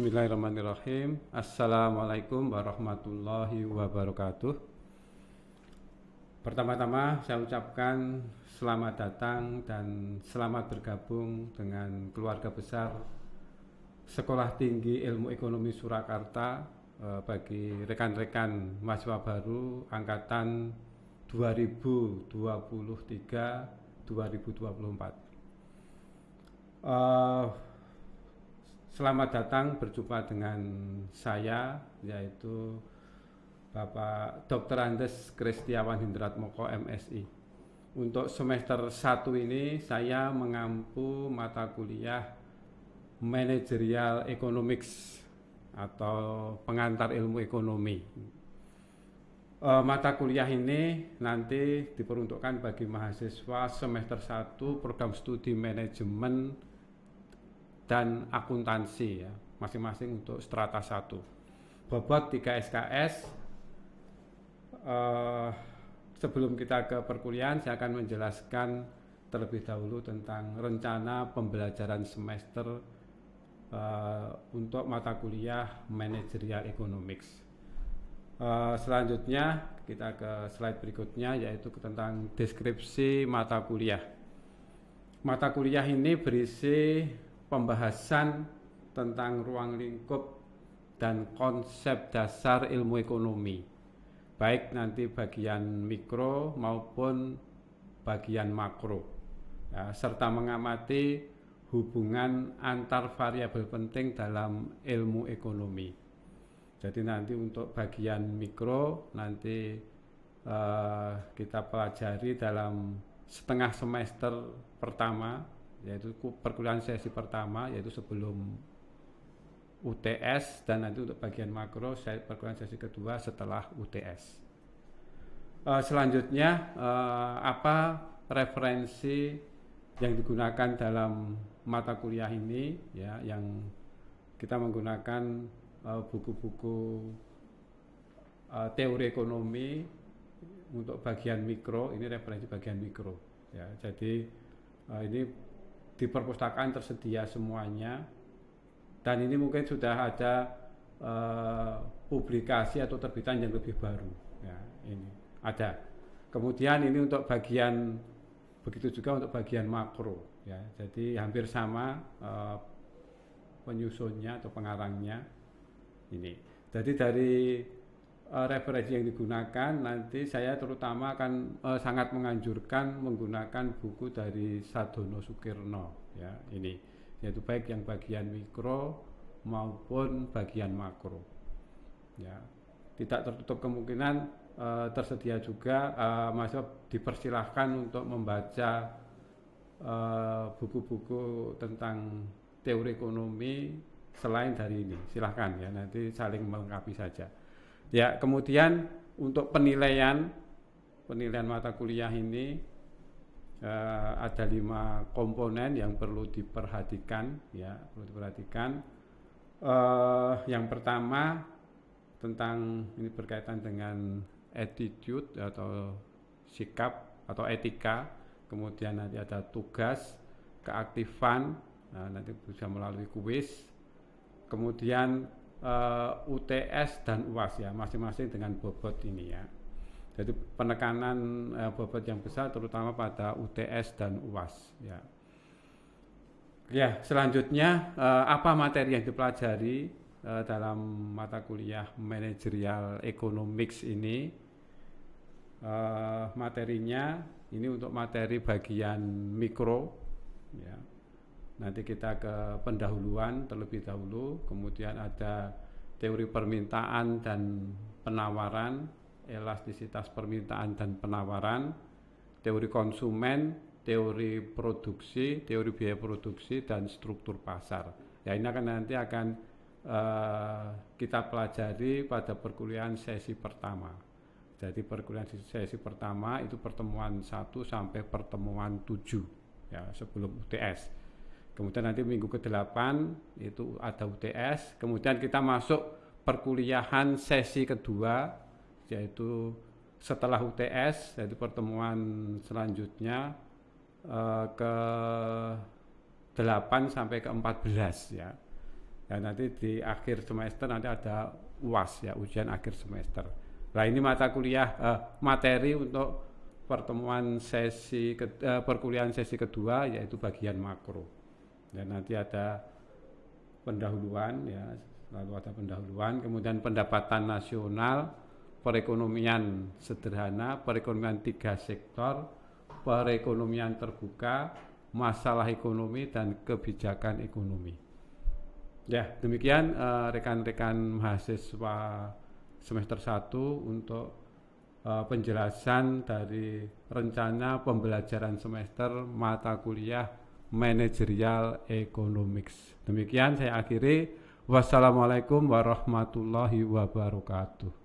Bismillahirrahmanirrahim. Assalamualaikum warahmatullahi wabarakatuh. Pertama-tama saya ucapkan selamat datang dan selamat bergabung dengan keluarga besar Sekolah Tinggi Ilmu Ekonomi Surakarta eh, bagi rekan-rekan mahasiswa baru angkatan 2023 2024. Uh, Selamat datang berjumpa dengan saya yaitu Bapak Dr. Andes Kristiawan Hindratmoko MSI. Untuk semester 1 ini saya mengampu mata kuliah Managerial Economics atau pengantar ilmu ekonomi. E, mata kuliah ini nanti diperuntukkan bagi mahasiswa semester 1 program studi manajemen dan akuntansi ya, masing-masing untuk strata 1. Bobot 3 SKS. Uh, eh, sebelum kita ke perkuliahan, saya akan menjelaskan terlebih dahulu tentang rencana pembelajaran semester uh, untuk mata kuliah manajerial economics. Uh, selanjutnya kita ke slide berikutnya yaitu tentang deskripsi mata kuliah. Mata kuliah ini berisi pembahasan tentang ruang lingkup dan konsep dasar ilmu ekonomi, baik nanti bagian mikro maupun bagian makro, ya, serta mengamati hubungan antar variabel penting dalam ilmu ekonomi. Jadi nanti untuk bagian mikro nanti uh, kita pelajari dalam setengah semester pertama yaitu perkuliahan sesi pertama yaitu sebelum UTS dan nanti untuk bagian makro saya perkuliahan sesi kedua setelah UTS. Uh, eh, selanjutnya uh, apa referensi yang digunakan dalam mata kuliah ini ya yang kita menggunakan eh, buku-buku uh, uh, teori ekonomi untuk bagian mikro ini referensi bagian mikro ya jadi uh, ini di perpustakaan tersedia semuanya dan ini mungkin sudah ada uh, publikasi atau terbitan yang lebih baru ya ini ada kemudian ini untuk bagian begitu juga untuk bagian makro ya jadi hampir sama uh, penyusunnya atau pengarangnya ini jadi dari Eh, referensi yang digunakan nanti saya terutama akan uh, sangat menganjurkan menggunakan buku dari Sadono Sukirno ya ini yaitu baik yang bagian mikro maupun bagian makro ya tidak tertutup kemungkinan uh, tersedia juga uh, masuk dipersilahkan untuk membaca buku-buku uh, tentang teori ekonomi selain dari ini silahkan ya nanti saling melengkapi saja Ya, kemudian untuk penilaian penilaian mata kuliah ini eh, ada lima komponen yang perlu diperhatikan, ya perlu diperhatikan. Eh, yang pertama tentang ini berkaitan dengan attitude atau sikap atau etika, kemudian nanti ada tugas, keaktifan, nah, nanti bisa melalui kuis, kemudian uh, eh, UTS dan UAS ya masing-masing dengan bobot ini ya jadi penekanan uh, bobot yang besar terutama pada UTS dan UAS ya ya selanjutnya uh, apa materi yang dipelajari uh, dalam mata kuliah manajerial economics ini uh, materinya ini untuk materi bagian mikro ya Nanti kita ke pendahuluan terlebih dahulu, kemudian ada teori permintaan dan penawaran, elastisitas permintaan dan penawaran, teori konsumen, teori produksi, teori biaya produksi dan struktur pasar. Ya ini akan nanti akan uh, kita pelajari pada perkuliahan sesi pertama. Jadi perkuliahan sesi pertama itu pertemuan 1 sampai pertemuan 7 ya sebelum UTS. Kemudian nanti minggu ke-8 itu ada UTS, kemudian kita masuk perkuliahan sesi kedua yaitu setelah UTS yaitu pertemuan selanjutnya eh, ke 8 sampai ke 14 ya. Dan ya, nanti di akhir semester nanti ada UAS ya, ujian akhir semester. Nah, ini mata kuliah eh, materi untuk pertemuan sesi ke, eh, perkuliahan sesi kedua yaitu bagian makro. Dan nanti ada pendahuluan ya, lalu ada pendahuluan, kemudian pendapatan nasional, perekonomian sederhana, perekonomian tiga sektor, perekonomian terbuka, masalah ekonomi dan kebijakan ekonomi. Ya, demikian eh, rekan-rekan uh, mahasiswa semester 1 untuk uh, penjelasan dari rencana pembelajaran semester mata kuliah Managerial Economics. Demikian saya akhiri. Wassalamualaikum warahmatullahi wabarakatuh.